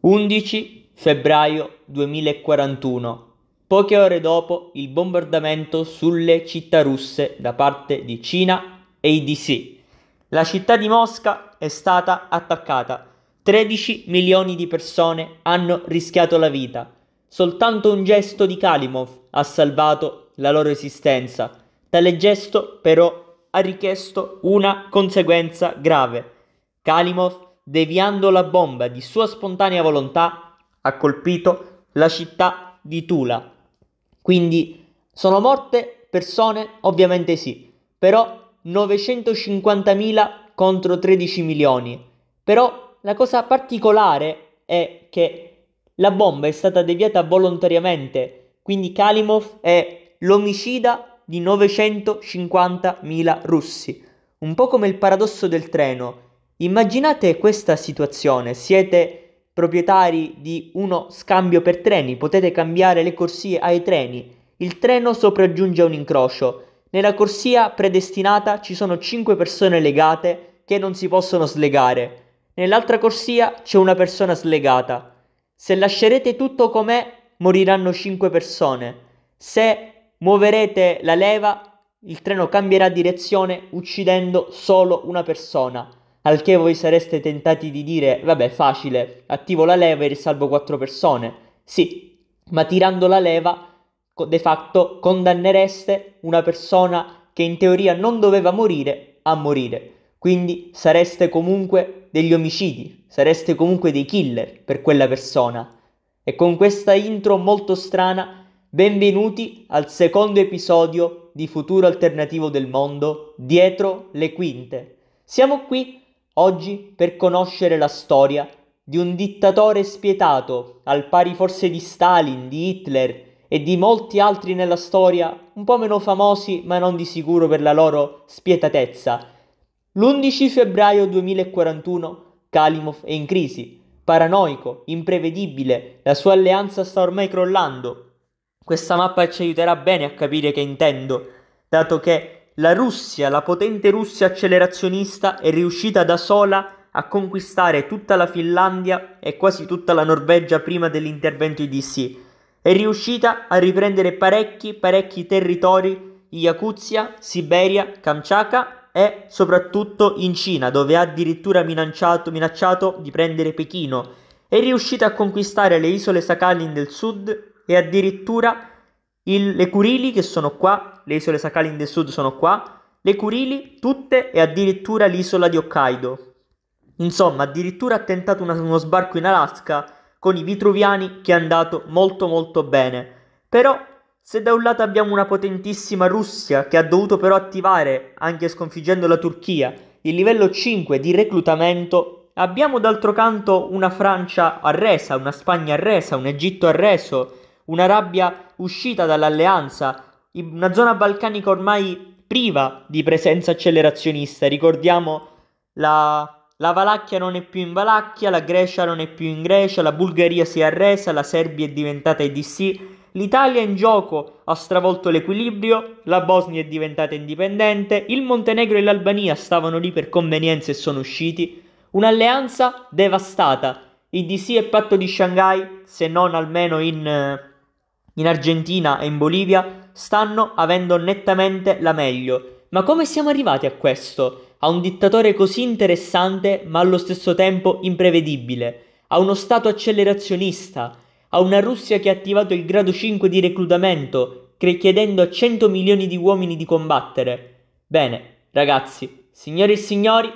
11 febbraio 2041. Poche ore dopo il bombardamento sulle città russe da parte di Cina e IDC. La città di Mosca è stata attaccata. 13 milioni di persone hanno rischiato la vita. Soltanto un gesto di Kalimov ha salvato la loro esistenza. Tale gesto però ha richiesto una conseguenza grave. Kalimov, deviando la bomba di sua spontanea volontà, ha colpito la città di Tula. Quindi sono morte persone? Ovviamente sì, però 950.000 contro 13 milioni. Però la cosa particolare è che la bomba è stata deviata volontariamente, quindi Kalimov è l'omicida di 950.000 russi. Un po' come il paradosso del treno. Immaginate questa situazione, siete proprietari di uno scambio per treni, potete cambiare le corsie ai treni. Il treno sopraggiunge un incrocio. Nella corsia predestinata ci sono 5 persone legate che non si possono slegare. Nell'altra corsia c'è una persona slegata. Se lascerete tutto com'è, moriranno 5 persone. Se muoverete la leva, il treno cambierà direzione uccidendo solo una persona. Al che voi sareste tentati di dire, vabbè, facile, attivo la leva e risalvo quattro persone. Sì, ma tirando la leva, de facto, condannereste una persona che in teoria non doveva morire a morire. Quindi sareste comunque degli omicidi, sareste comunque dei killer per quella persona. E con questa intro molto strana Benvenuti al secondo episodio di Futuro Alternativo del Mondo, dietro le quinte. Siamo qui oggi per conoscere la storia di un dittatore spietato, al pari forse di Stalin, di Hitler e di molti altri nella storia, un po' meno famosi ma non di sicuro per la loro spietatezza. L'11 febbraio 2041 Kalimov è in crisi, paranoico, imprevedibile, la sua alleanza sta ormai crollando, questa mappa ci aiuterà bene a capire che intendo, dato che la Russia, la potente Russia accelerazionista, è riuscita da sola a conquistare tutta la Finlandia e quasi tutta la Norvegia prima dell'intervento IDC. È riuscita a riprendere parecchi, parecchi territori, Yakutsia, Siberia, Kamchatka e soprattutto in Cina, dove ha addirittura minacciato, minacciato di prendere Pechino. È riuscita a conquistare le isole Sakhalin del sud e addirittura il, le Curili che sono qua, le isole Sakhalin del Sud sono qua, le Curili tutte e addirittura l'isola di Hokkaido. Insomma, addirittura ha tentato una, uno sbarco in Alaska con i vitruviani che è andato molto molto bene. Però se da un lato abbiamo una potentissima Russia che ha dovuto però attivare, anche sconfiggendo la Turchia, il livello 5 di reclutamento, abbiamo d'altro canto una Francia arresa, una Spagna arresa, un Egitto arreso, una rabbia uscita dall'alleanza, una zona balcanica ormai priva di presenza accelerazionista. Ricordiamo la, la Valacchia non è più in Valacchia, la Grecia non è più in Grecia, la Bulgaria si è arresa, la Serbia è diventata EDC, l'Italia in gioco ha stravolto l'equilibrio, la Bosnia è diventata indipendente, il Montenegro e l'Albania stavano lì per convenienza e sono usciti. Un'alleanza devastata. EDC e patto di Shanghai, se non almeno in eh, in Argentina e in Bolivia stanno avendo nettamente la meglio. Ma come siamo arrivati a questo? A un dittatore così interessante ma allo stesso tempo imprevedibile, a uno Stato accelerazionista, a una Russia che ha attivato il grado 5 di reclutamento, chiedendo a 100 milioni di uomini di combattere. Bene, ragazzi, signori e signori,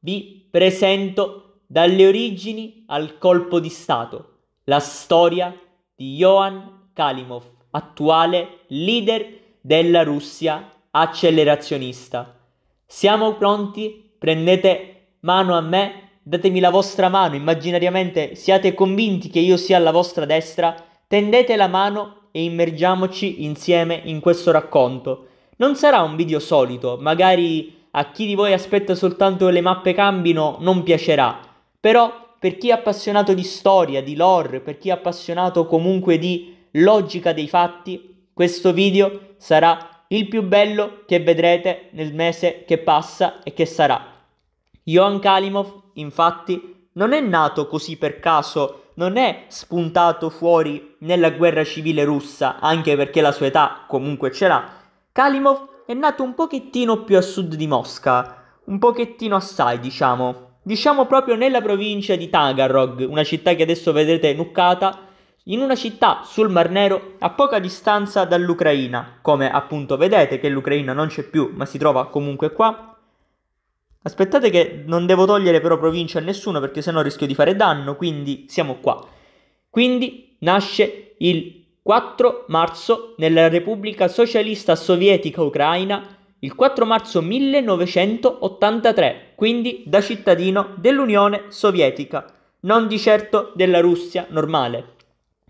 vi presento dalle origini al colpo di Stato, la storia di Johann Kalimov, attuale leader della Russia accelerazionista. Siamo pronti? Prendete mano a me, datemi la vostra mano, immaginariamente siate convinti che io sia alla vostra destra, tendete la mano e immergiamoci insieme in questo racconto. Non sarà un video solito, magari a chi di voi aspetta soltanto che le mappe cambino non piacerà, però per chi è appassionato di storia, di lore, per chi è appassionato comunque di logica dei fatti, questo video sarà il più bello che vedrete nel mese che passa e che sarà. Johan Kalimov, infatti, non è nato così per caso, non è spuntato fuori nella guerra civile russa, anche perché la sua età comunque ce l'ha. Kalimov è nato un pochettino più a sud di Mosca, un pochettino assai, diciamo. Diciamo proprio nella provincia di Tagarrog, una città che adesso vedrete nuccata, in una città sul Mar Nero a poca distanza dall'Ucraina, come appunto vedete che l'Ucraina non c'è più ma si trova comunque qua. Aspettate che non devo togliere però provincia a nessuno perché sennò rischio di fare danno, quindi siamo qua. Quindi nasce il 4 marzo nella Repubblica Socialista Sovietica Ucraina il 4 marzo 1983, quindi da cittadino dell'Unione Sovietica, non di certo della Russia normale.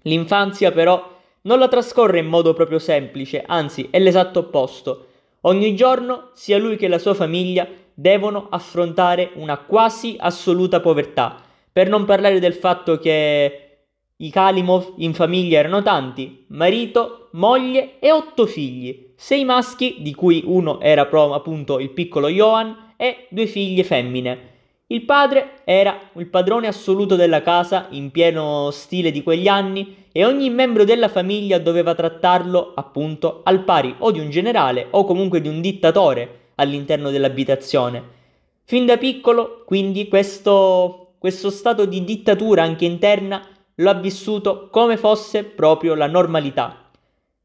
L'infanzia però non la trascorre in modo proprio semplice, anzi è l'esatto opposto. Ogni giorno sia lui che la sua famiglia devono affrontare una quasi assoluta povertà, per non parlare del fatto che i Kalimov in famiglia erano tanti, marito, moglie e otto figli, sei maschi, di cui uno era appunto il piccolo Johan, e due figlie femmine. Il padre era il padrone assoluto della casa in pieno stile di quegli anni e ogni membro della famiglia doveva trattarlo appunto al pari o di un generale o comunque di un dittatore all'interno dell'abitazione. Fin da piccolo, quindi, questo, questo stato di dittatura anche interna lo ha vissuto come fosse proprio la normalità.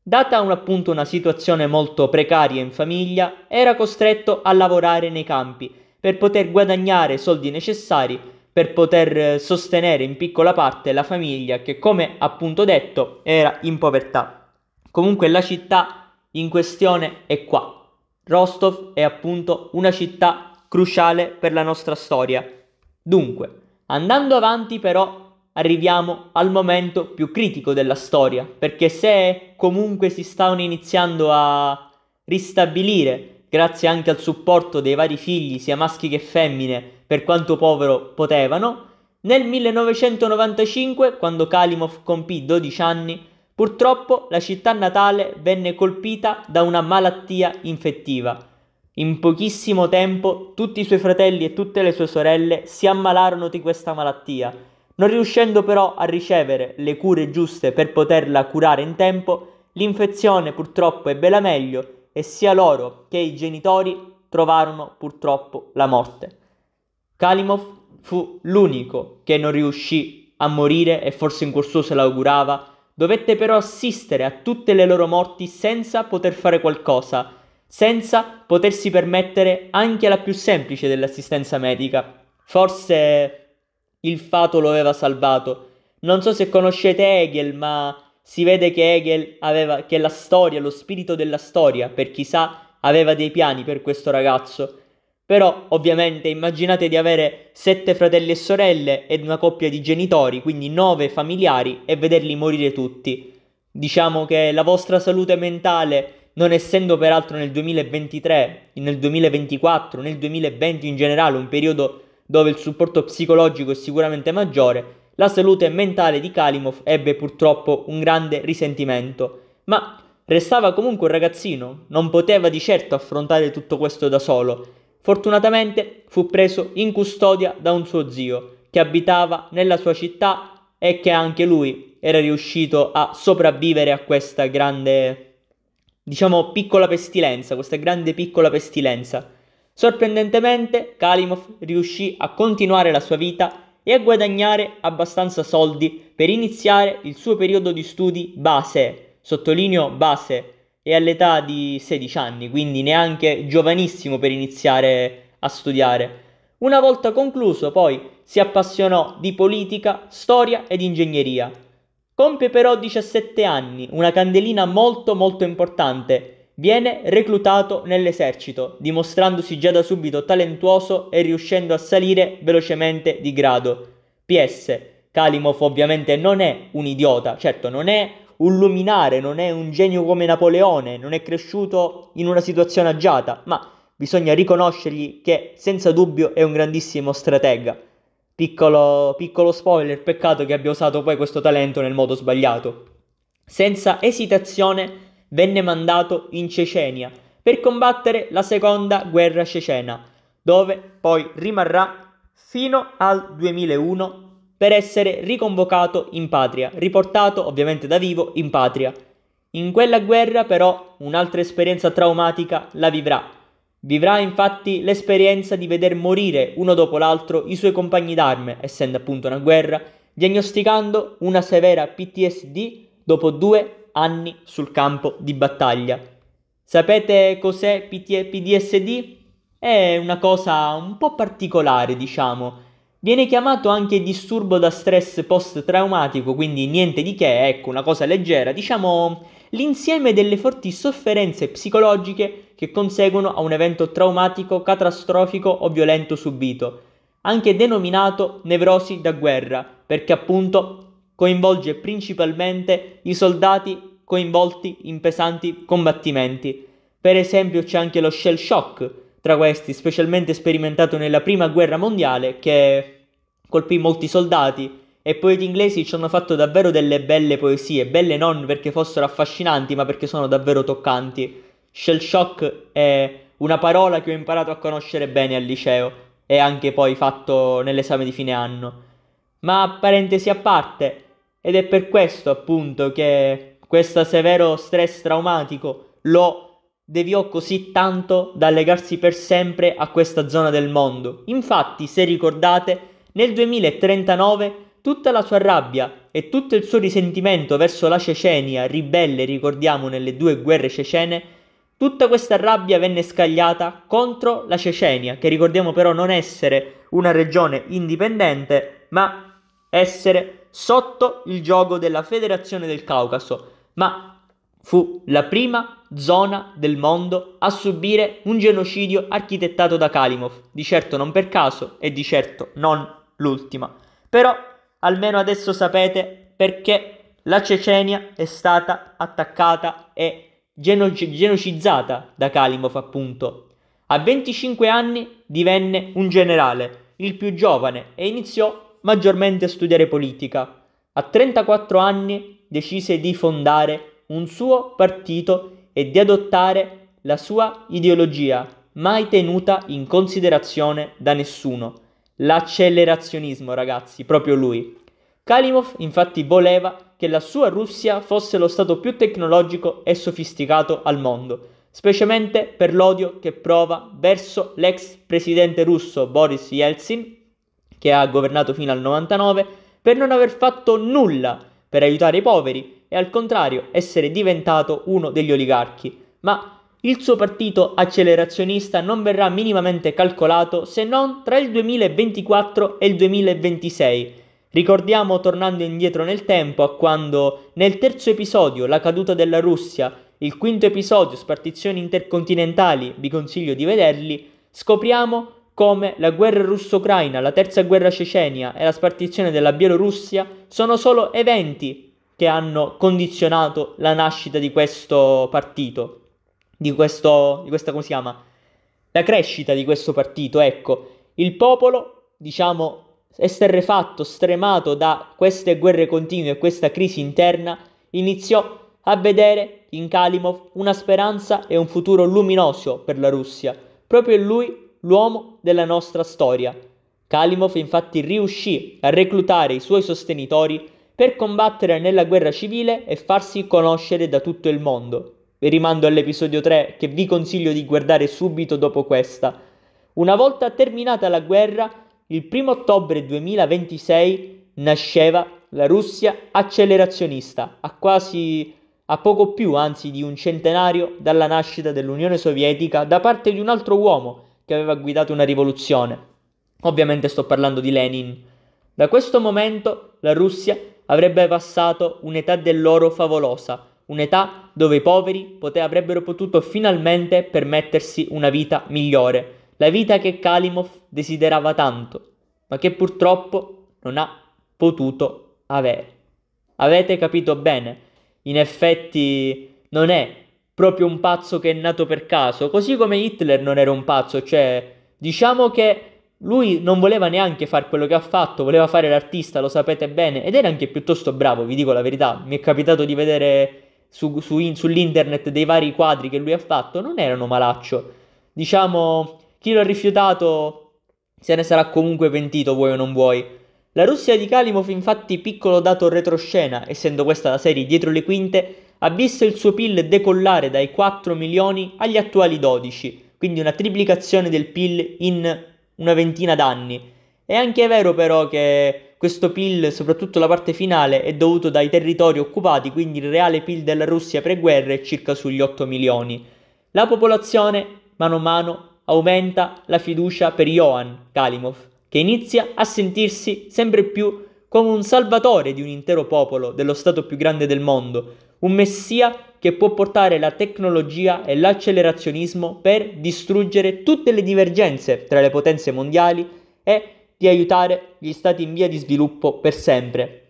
Data un, appunto una situazione molto precaria in famiglia, era costretto a lavorare nei campi per poter guadagnare soldi necessari per poter eh, sostenere in piccola parte la famiglia che, come appunto detto, era in povertà. Comunque la città in questione è qua. Rostov è appunto una città cruciale per la nostra storia. Dunque, andando avanti però arriviamo al momento più critico della storia, perché se comunque si stanno iniziando a ristabilire grazie anche al supporto dei vari figli, sia maschi che femmine, per quanto povero potevano, nel 1995, quando Kalimov compì 12 anni, purtroppo la città natale venne colpita da una malattia infettiva. In pochissimo tempo tutti i suoi fratelli e tutte le sue sorelle si ammalarono di questa malattia, non riuscendo però a ricevere le cure giuste per poterla curare in tempo, l'infezione purtroppo ebbe la meglio e sia loro che i genitori trovarono purtroppo la morte. Kalimov fu l'unico che non riuscì a morire e forse in cuor suo se l'augurava, dovette però assistere a tutte le loro morti senza poter fare qualcosa, senza potersi permettere anche la più semplice dell'assistenza medica. Forse il fato lo aveva salvato. Non so se conoscete Hegel, ma si vede che Hegel aveva, che la storia, lo spirito della storia, per chi sa, aveva dei piani per questo ragazzo. Però, ovviamente, immaginate di avere sette fratelli e sorelle ed una coppia di genitori, quindi nove familiari, e vederli morire tutti. Diciamo che la vostra salute mentale, non essendo peraltro nel 2023, nel 2024, nel 2020 in generale, un periodo dove il supporto psicologico è sicuramente maggiore, la salute mentale di Kalimov ebbe purtroppo un grande risentimento, ma restava comunque un ragazzino, non poteva di certo affrontare tutto questo da solo. Fortunatamente fu preso in custodia da un suo zio, che abitava nella sua città e che anche lui era riuscito a sopravvivere a questa grande, diciamo, piccola pestilenza, questa grande piccola pestilenza. Sorprendentemente, Kalimov riuscì a continuare la sua vita e a guadagnare abbastanza soldi per iniziare il suo periodo di studi base, sottolineo base, e all'età di 16 anni, quindi neanche giovanissimo per iniziare a studiare. Una volta concluso poi si appassionò di politica, storia ed ingegneria. Compie però 17 anni, una candelina molto molto importante, Viene reclutato nell'esercito, dimostrandosi già da subito talentuoso e riuscendo a salire velocemente di grado. PS. Kalimov ovviamente non è un idiota, certo non è un luminare, non è un genio come Napoleone, non è cresciuto in una situazione agiata, ma bisogna riconoscergli che senza dubbio è un grandissimo stratega. Piccolo, piccolo spoiler, peccato che abbia usato poi questo talento nel modo sbagliato. Senza esitazione venne mandato in Cecenia per combattere la seconda guerra cecena, dove poi rimarrà fino al 2001 per essere riconvocato in patria, riportato ovviamente da vivo in patria. In quella guerra però un'altra esperienza traumatica la vivrà. Vivrà infatti l'esperienza di veder morire uno dopo l'altro i suoi compagni d'arme, essendo appunto una guerra, diagnosticando una severa PTSD dopo due anni sul campo di battaglia. Sapete cos'è PT- PDSD? È una cosa un po' particolare, diciamo. Viene chiamato anche disturbo da stress post-traumatico, quindi niente di che, ecco, una cosa leggera, diciamo l'insieme delle forti sofferenze psicologiche che conseguono a un evento traumatico, catastrofico o violento subito, anche denominato nevrosi da guerra, perché appunto coinvolge principalmente i soldati coinvolti in pesanti combattimenti. Per esempio c'è anche lo shell shock tra questi, specialmente sperimentato nella prima guerra mondiale che colpì molti soldati e poi gli inglesi ci hanno fatto davvero delle belle poesie, belle non perché fossero affascinanti ma perché sono davvero toccanti. Shell shock è una parola che ho imparato a conoscere bene al liceo e anche poi fatto nell'esame di fine anno. Ma parentesi a parte, ed è per questo appunto che questo severo stress traumatico lo deviò così tanto da legarsi per sempre a questa zona del mondo. Infatti, se ricordate, nel 2039 tutta la sua rabbia e tutto il suo risentimento verso la Cecenia, ribelle ricordiamo nelle due guerre cecene, tutta questa rabbia venne scagliata contro la Cecenia, che ricordiamo però non essere una regione indipendente, ma essere sotto il gioco della Federazione del Caucaso, ma fu la prima zona del mondo a subire un genocidio architettato da Kalimov, di certo non per caso e di certo non l'ultima. Però almeno adesso sapete perché la Cecenia è stata attaccata e geno- genocizzata da Kalimov, appunto. A 25 anni divenne un generale, il più giovane, e iniziò maggiormente a studiare politica. A 34 anni decise di fondare un suo partito e di adottare la sua ideologia, mai tenuta in considerazione da nessuno. L'accelerazionismo, ragazzi, proprio lui. Kalimov infatti voleva che la sua Russia fosse lo stato più tecnologico e sofisticato al mondo, specialmente per l'odio che prova verso l'ex presidente russo Boris Yeltsin che ha governato fino al 99, per non aver fatto nulla per aiutare i poveri e al contrario essere diventato uno degli oligarchi. Ma il suo partito accelerazionista non verrà minimamente calcolato se non tra il 2024 e il 2026. Ricordiamo, tornando indietro nel tempo, a quando nel terzo episodio, la caduta della Russia, il quinto episodio, spartizioni intercontinentali, vi consiglio di vederli, scopriamo come la guerra russo-ucraina, la terza guerra cecenia e la spartizione della Bielorussia sono solo eventi che hanno condizionato la nascita di questo partito, di, questo, di questa, come si chiama? La crescita di questo partito, ecco. Il popolo, diciamo, esterrefatto, stremato da queste guerre continue e questa crisi interna, iniziò a vedere in Kalimov una speranza e un futuro luminoso per la Russia. Proprio lui l'uomo della nostra storia. Kalimov infatti riuscì a reclutare i suoi sostenitori per combattere nella guerra civile e farsi conoscere da tutto il mondo. Vi rimando all'episodio 3 che vi consiglio di guardare subito dopo questa. Una volta terminata la guerra, il 1 ottobre 2026 nasceva la Russia accelerazionista, a quasi a poco più anzi di un centenario dalla nascita dell'Unione Sovietica da parte di un altro uomo, che aveva guidato una rivoluzione. Ovviamente sto parlando di Lenin. Da questo momento la Russia avrebbe passato un'età dell'oro favolosa, un'età dove i poveri pote- avrebbero potuto finalmente permettersi una vita migliore, la vita che Kalimov desiderava tanto, ma che purtroppo non ha potuto avere. Avete capito bene? In effetti non è proprio un pazzo che è nato per caso, così come Hitler non era un pazzo, cioè diciamo che lui non voleva neanche fare quello che ha fatto, voleva fare l'artista, lo sapete bene, ed era anche piuttosto bravo, vi dico la verità, mi è capitato di vedere su, su in, sull'internet dei vari quadri che lui ha fatto, non erano malaccio, diciamo chi lo ha rifiutato se ne sarà comunque pentito, vuoi o non vuoi. La Russia di Kalimov infatti piccolo dato retroscena, essendo questa la serie dietro le quinte, ha visto il suo PIL decollare dai 4 milioni agli attuali 12, quindi una triplicazione del PIL in una ventina d'anni. È anche vero però che questo PIL, soprattutto la parte finale, è dovuto dai territori occupati, quindi il reale PIL della Russia pre-guerra è circa sugli 8 milioni. La popolazione, mano a mano, aumenta la fiducia per Johan Kalimov, che inizia a sentirsi sempre più come un salvatore di un intero popolo, dello Stato più grande del mondo, un messia che può portare la tecnologia e l'accelerazionismo per distruggere tutte le divergenze tra le potenze mondiali e di aiutare gli stati in via di sviluppo per sempre.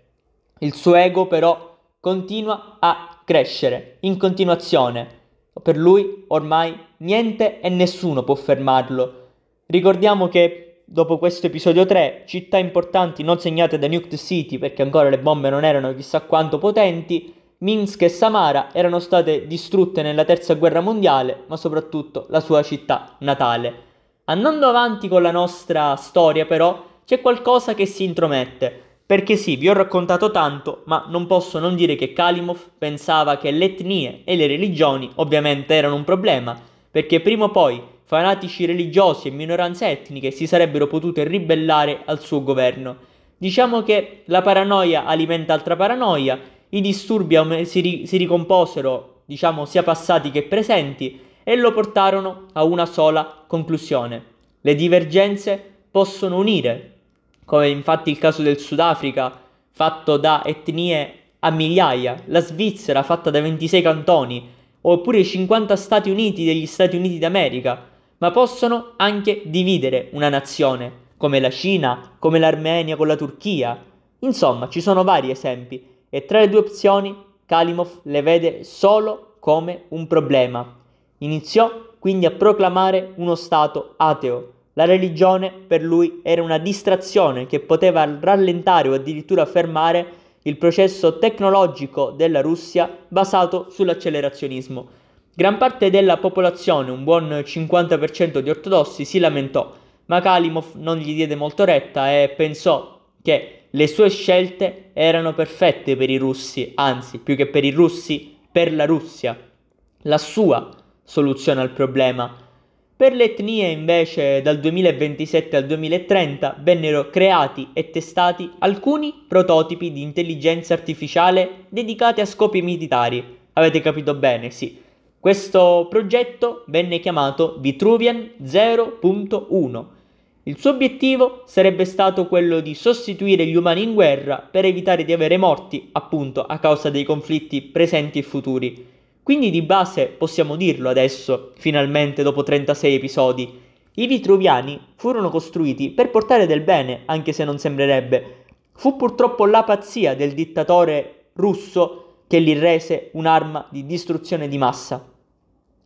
Il suo ego però continua a crescere in continuazione. Per lui ormai niente e nessuno può fermarlo. Ricordiamo che dopo questo episodio 3, città importanti non segnate da Nuked City perché ancora le bombe non erano chissà quanto potenti, Minsk e Samara erano state distrutte nella Terza Guerra Mondiale, ma soprattutto la sua città natale. Andando avanti con la nostra storia però, c'è qualcosa che si intromette, perché sì, vi ho raccontato tanto, ma non posso non dire che Kalimov pensava che le etnie e le religioni ovviamente erano un problema, perché prima o poi fanatici religiosi e minoranze etniche si sarebbero potute ribellare al suo governo. Diciamo che la paranoia alimenta altra paranoia i disturbi si, ri- si ricomposero, diciamo, sia passati che presenti e lo portarono a una sola conclusione. Le divergenze possono unire, come infatti il caso del Sudafrica, fatto da etnie a migliaia, la Svizzera fatta da 26 cantoni, oppure i 50 Stati Uniti degli Stati Uniti d'America, ma possono anche dividere una nazione, come la Cina, come l'Armenia con la Turchia. Insomma, ci sono vari esempi e tra le due opzioni Kalimov le vede solo come un problema. Iniziò quindi a proclamare uno Stato ateo. La religione per lui era una distrazione che poteva rallentare o addirittura fermare il processo tecnologico della Russia basato sull'accelerazionismo. Gran parte della popolazione, un buon 50% di ortodossi, si lamentò, ma Kalimov non gli diede molto retta e pensò che le sue scelte erano perfette per i russi, anzi più che per i russi, per la Russia. La sua soluzione al problema. Per le etnie invece dal 2027 al 2030 vennero creati e testati alcuni prototipi di intelligenza artificiale dedicati a scopi militari. Avete capito bene, sì. Questo progetto venne chiamato Vitruvian 0.1 il suo obiettivo sarebbe stato quello di sostituire gli umani in guerra per evitare di avere morti, appunto, a causa dei conflitti presenti e futuri. Quindi di base possiamo dirlo adesso, finalmente dopo 36 episodi, i Vitruviani furono costruiti per portare del bene, anche se non sembrerebbe. Fu purtroppo la pazzia del dittatore russo che li rese un'arma di distruzione di massa.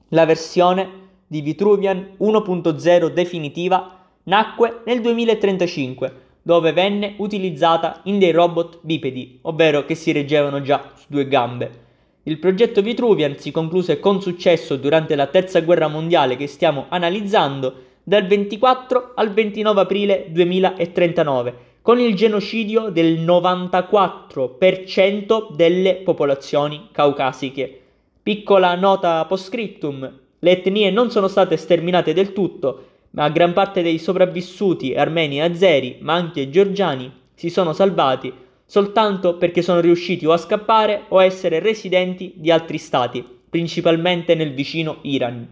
La versione di Vitruvian 1.0 definitiva nacque nel 2035, dove venne utilizzata in dei robot bipedi, ovvero che si reggevano già su due gambe. Il progetto Vitruvian si concluse con successo durante la terza guerra mondiale che stiamo analizzando dal 24 al 29 aprile 2039, con il genocidio del 94% delle popolazioni caucasiche. Piccola nota post scriptum, le etnie non sono state sterminate del tutto, ma gran parte dei sopravvissuti armeni e azeri, ma anche georgiani, si sono salvati soltanto perché sono riusciti o a scappare o a essere residenti di altri stati, principalmente nel vicino Iran,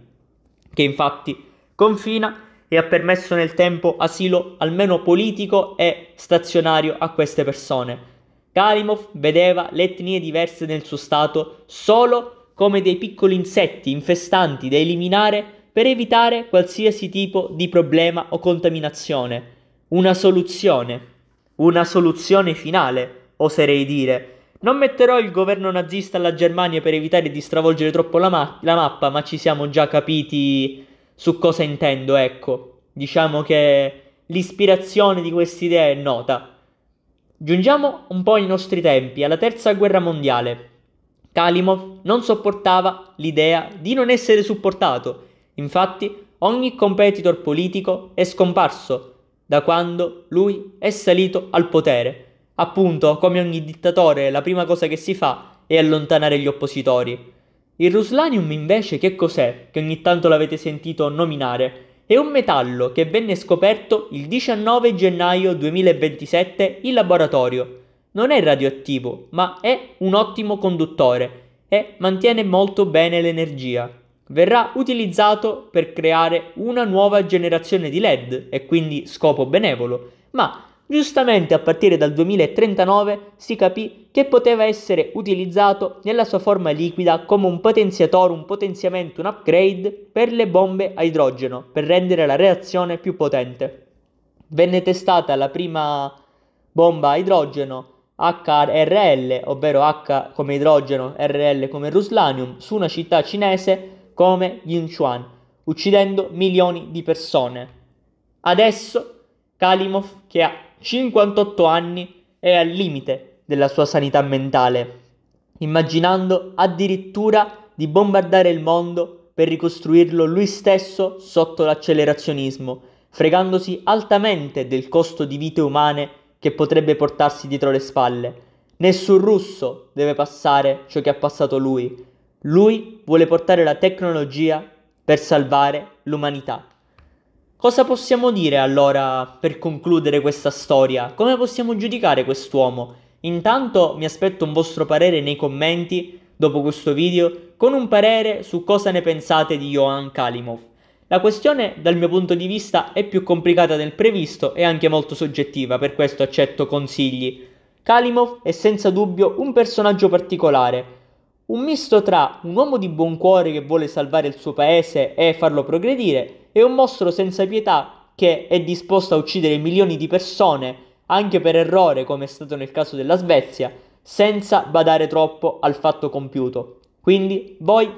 che infatti confina e ha permesso nel tempo asilo almeno politico e stazionario a queste persone. Kalimov vedeva le etnie diverse nel suo stato solo come dei piccoli insetti infestanti da eliminare per evitare qualsiasi tipo di problema o contaminazione. Una soluzione. Una soluzione finale, oserei dire. Non metterò il governo nazista alla Germania per evitare di stravolgere troppo la, ma- la mappa, ma ci siamo già capiti su cosa intendo, ecco. Diciamo che l'ispirazione di queste idee è nota. Giungiamo un po' ai nostri tempi, alla terza guerra mondiale. Kalimov non sopportava l'idea di non essere supportato Infatti, ogni competitor politico è scomparso da quando lui è salito al potere. Appunto, come ogni dittatore, la prima cosa che si fa è allontanare gli oppositori. Il ruslanium invece che cos'è? Che ogni tanto l'avete sentito nominare. È un metallo che venne scoperto il 19 gennaio 2027 in laboratorio. Non è radioattivo, ma è un ottimo conduttore e mantiene molto bene l'energia verrà utilizzato per creare una nuova generazione di LED e quindi scopo benevolo, ma giustamente a partire dal 2039 si capì che poteva essere utilizzato nella sua forma liquida come un potenziatore, un potenziamento, un upgrade per le bombe a idrogeno, per rendere la reazione più potente. Venne testata la prima bomba a idrogeno HRL, ovvero H come idrogeno, RL come ruslanium, su una città cinese come Yinchuan, uccidendo milioni di persone. Adesso Kalimov, che ha 58 anni, è al limite della sua sanità mentale, immaginando addirittura di bombardare il mondo per ricostruirlo lui stesso sotto l'accelerazionismo, fregandosi altamente del costo di vite umane che potrebbe portarsi dietro le spalle. Nessun russo deve passare ciò che ha passato lui, lui vuole portare la tecnologia per salvare l'umanità. Cosa possiamo dire allora per concludere questa storia? Come possiamo giudicare quest'uomo? Intanto mi aspetto un vostro parere nei commenti dopo questo video con un parere su cosa ne pensate di Johan Kalimov. La questione dal mio punto di vista è più complicata del previsto e anche molto soggettiva, per questo accetto consigli. Kalimov è senza dubbio un personaggio particolare, un misto tra un uomo di buon cuore che vuole salvare il suo paese e farlo progredire e un mostro senza pietà che è disposto a uccidere milioni di persone, anche per errore come è stato nel caso della Svezia, senza badare troppo al fatto compiuto. Quindi voi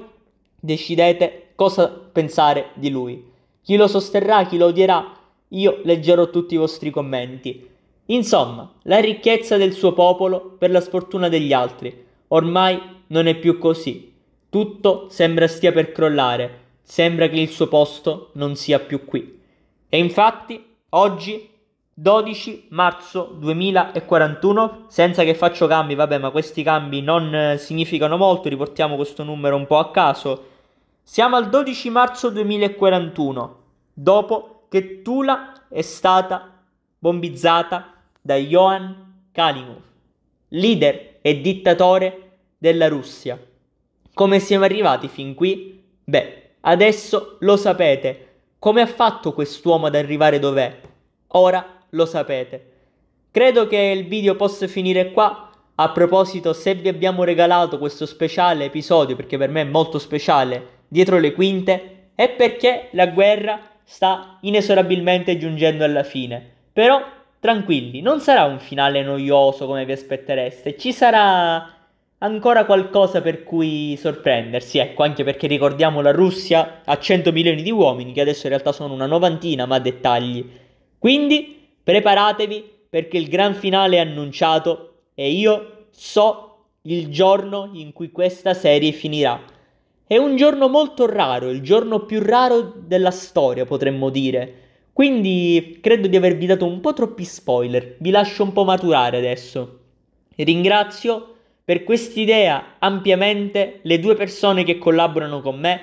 decidete cosa pensare di lui. Chi lo sosterrà, chi lo odierà, io leggerò tutti i vostri commenti. Insomma, la ricchezza del suo popolo per la sfortuna degli altri. Ormai non è più così. Tutto sembra stia per crollare, sembra che il suo posto non sia più qui. E infatti, oggi, 12 marzo 2041, senza che faccio cambi, vabbè, ma questi cambi non eh, significano molto, riportiamo questo numero un po' a caso. Siamo al 12 marzo 2041, dopo che Tula è stata bombizzata da Johan Kalimov, leader e dittatore della Russia. Come siamo arrivati fin qui? Beh, adesso lo sapete. Come ha fatto quest'uomo ad arrivare dov'è? Ora lo sapete. Credo che il video possa finire qua. A proposito, se vi abbiamo regalato questo speciale episodio, perché per me è molto speciale, dietro le quinte, è perché la guerra sta inesorabilmente giungendo alla fine. Però tranquilli, non sarà un finale noioso come vi aspettereste, ci sarà ancora qualcosa per cui sorprendersi, ecco, anche perché ricordiamo la Russia a 100 milioni di uomini, che adesso in realtà sono una novantina, ma dettagli. Quindi preparatevi perché il gran finale è annunciato e io so il giorno in cui questa serie finirà. È un giorno molto raro, il giorno più raro della storia, potremmo dire. Quindi credo di avervi dato un po' troppi spoiler, vi lascio un po' maturare adesso. Ringrazio per quest'idea ampiamente le due persone che collaborano con me,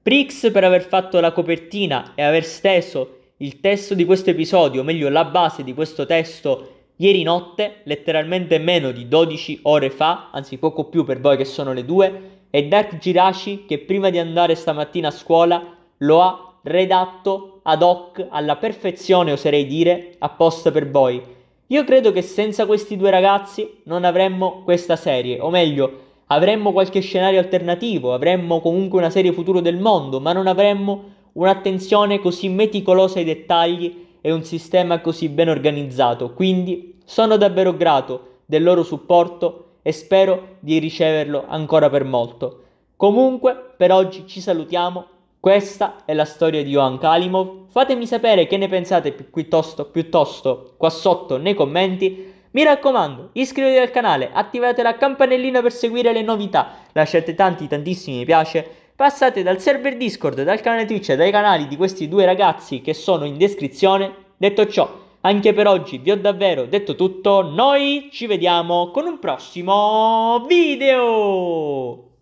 Prix per aver fatto la copertina e aver steso il testo di questo episodio, o meglio la base di questo testo ieri notte, letteralmente meno di 12 ore fa, anzi poco più per voi che sono le due, e Dark Girashi che prima di andare stamattina a scuola lo ha redatto ad hoc alla perfezione, oserei dire, apposta per voi. Io credo che senza questi due ragazzi non avremmo questa serie, o meglio, avremmo qualche scenario alternativo, avremmo comunque una serie futuro del mondo, ma non avremmo un'attenzione così meticolosa ai dettagli e un sistema così ben organizzato. Quindi sono davvero grato del loro supporto e spero di riceverlo ancora per molto. Comunque, per oggi ci salutiamo questa è la storia di Johan Kalimov. Fatemi sapere che ne pensate piuttosto, piuttosto qua sotto nei commenti. Mi raccomando, iscrivetevi al canale, attivate la campanellina per seguire le novità, lasciate tanti tantissimi mi piace, passate dal server Discord, dal canale Twitch e dai canali di questi due ragazzi che sono in descrizione. Detto ciò, anche per oggi vi ho davvero detto tutto, noi ci vediamo con un prossimo video!